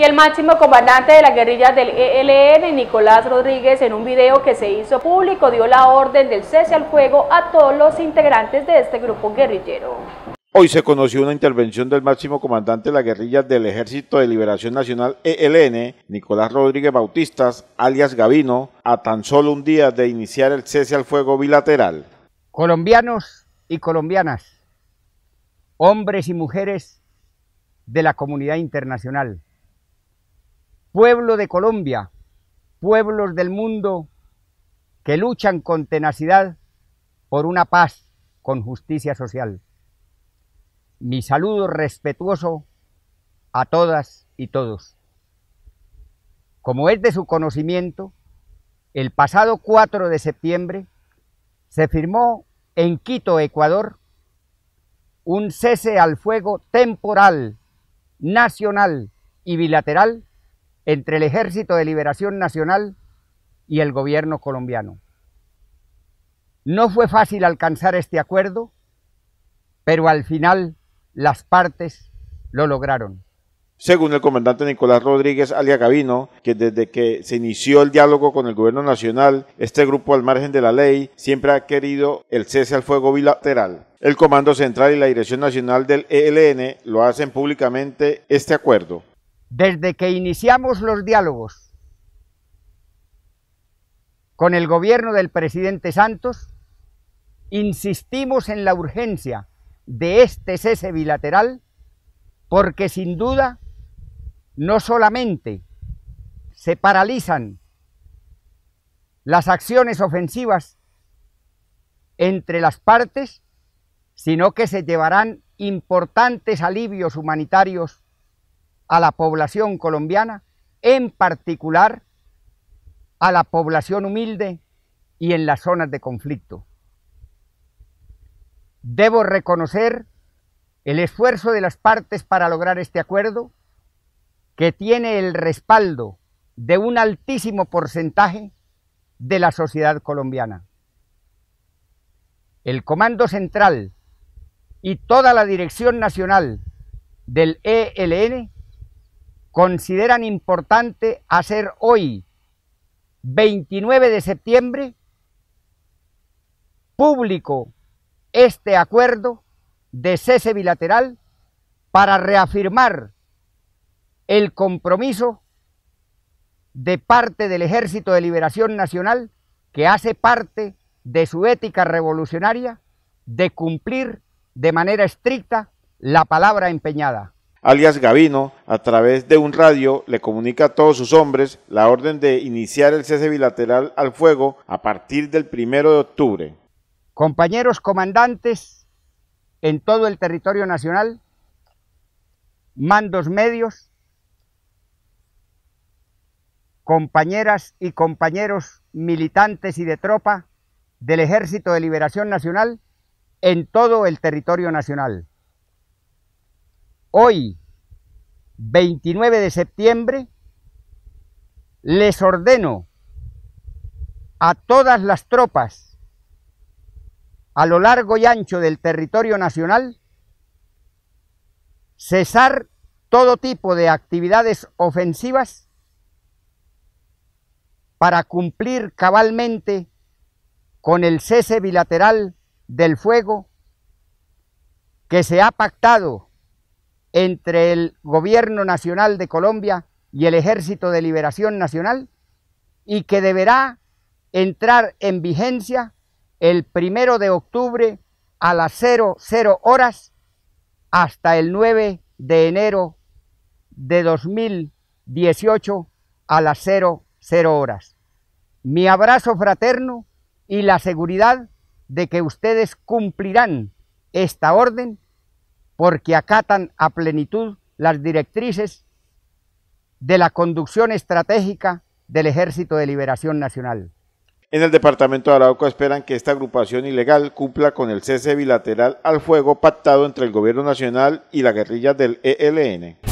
y el máximo comandante de las guerrillas del ELN, e Nicolás Rodríguez, en un video que se hizo público, dio la orden del cese al fuego a todos los integrantes de este grupo guerrillero. Hoy se conoció una intervención del máximo comandante de las guerrillas del Ejército de Liberación Nacional ELN, Nicolás Rodríguez Bautistas, alias Gavino, a tan solo un día de iniciar el cese al fuego bilateral. Colombianos y colombianas, hombres y mujeres de la comunidad internacional, pueblo de Colombia, pueblos del mundo que luchan con tenacidad por una paz con justicia social. Mi saludo respetuoso a todas y todos. Como es de su conocimiento, el pasado 4 de septiembre se firmó en Quito, Ecuador, un cese al fuego temporal, nacional y bilateral entre el Ejército de Liberación Nacional y el gobierno colombiano. No fue fácil alcanzar este acuerdo, pero al final las partes lo lograron. Según el comandante Nicolás Rodríguez Alia Gavino, que desde que se inició el diálogo con el gobierno nacional, este grupo al margen de la ley siempre ha querido el cese al fuego bilateral. El Comando Central y la Dirección Nacional del ELN lo hacen públicamente este acuerdo desde que iniciamos los diálogos con el gobierno del presidente Santos, insistimos en la urgencia de este cese bilateral porque sin duda no solamente se paralizan las acciones ofensivas entre las partes, sino que se llevarán importantes alivios humanitarios a la población colombiana, en particular a la población humilde y en las zonas de conflicto. Debo reconocer el esfuerzo de las partes para lograr este acuerdo, que tiene el respaldo de un altísimo porcentaje de la sociedad colombiana. El Comando Central y toda la Dirección Nacional del ELN consideran importante hacer hoy, 29 de septiembre, público este acuerdo de cese bilateral para reafirmar el compromiso de parte del Ejército de Liberación Nacional, que hace parte de su ética revolucionaria, de cumplir de manera estricta la palabra empeñada alias Gavino, a través de un radio, le comunica a todos sus hombres la orden de iniciar el cese bilateral al fuego a partir del primero de octubre. Compañeros comandantes en todo el territorio nacional, mandos medios, compañeras y compañeros militantes y de tropa del Ejército de Liberación Nacional en todo el territorio nacional hoy, 29 de septiembre, les ordeno a todas las tropas a lo largo y ancho del territorio nacional cesar todo tipo de actividades ofensivas para cumplir cabalmente con el cese bilateral del fuego que se ha pactado entre el Gobierno Nacional de Colombia y el Ejército de Liberación Nacional y que deberá entrar en vigencia el primero de octubre a las 00 horas hasta el 9 de enero de 2018 a las 00 horas. Mi abrazo fraterno y la seguridad de que ustedes cumplirán esta orden porque acatan a plenitud las directrices de la conducción estratégica del Ejército de Liberación Nacional. En el departamento de Arauco esperan que esta agrupación ilegal cumpla con el cese bilateral al fuego pactado entre el gobierno nacional y la guerrilla del ELN.